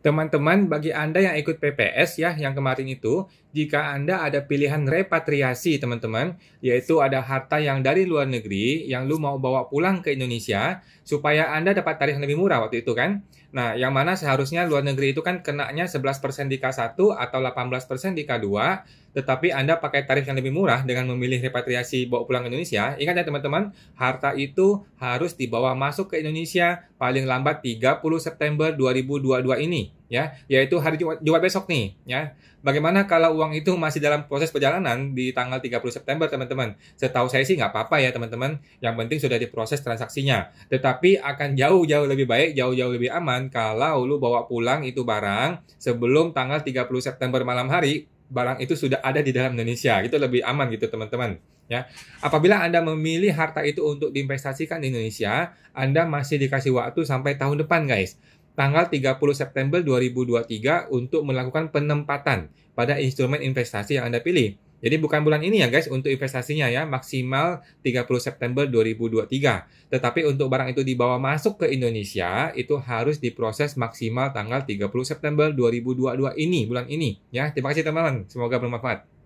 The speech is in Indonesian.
Teman-teman, bagi Anda yang ikut PPS ya, yang kemarin itu, jika Anda ada pilihan repatriasi, teman-teman, yaitu ada harta yang dari luar negeri yang lu mau bawa pulang ke Indonesia supaya Anda dapat tarif yang lebih murah waktu itu kan. Nah, yang mana seharusnya luar negeri itu kan kenanya 11% di K1 atau 18% di K2, tetapi Anda pakai tarif yang lebih murah dengan memilih repatriasi bawa pulang ke Indonesia. Ingat ya teman-teman, harta itu harus dibawa masuk ke Indonesia paling lambat 30 September 2022 ini ya, yaitu hari Jumat, Jumat besok nih, ya. Bagaimana kalau uang itu masih dalam proses perjalanan di tanggal 30 September, teman-teman? Setahu saya sih nggak apa-apa ya, teman-teman. Yang penting sudah diproses transaksinya. Tetapi akan jauh-jauh lebih baik, jauh-jauh lebih aman kalau lu bawa pulang itu barang sebelum tanggal 30 September malam hari, barang itu sudah ada di dalam Indonesia. Itu lebih aman gitu, teman-teman ya. Apabila Anda memilih harta itu untuk diinvestasikan di Indonesia, Anda masih dikasih waktu sampai tahun depan, guys tanggal 30 September 2023 untuk melakukan penempatan pada instrumen investasi yang Anda pilih. Jadi bukan bulan ini ya guys untuk investasinya ya maksimal 30 September 2023. Tetapi untuk barang itu dibawa masuk ke Indonesia itu harus diproses maksimal tanggal 30 September 2022 ini bulan ini ya. Terima kasih teman-teman, semoga bermanfaat.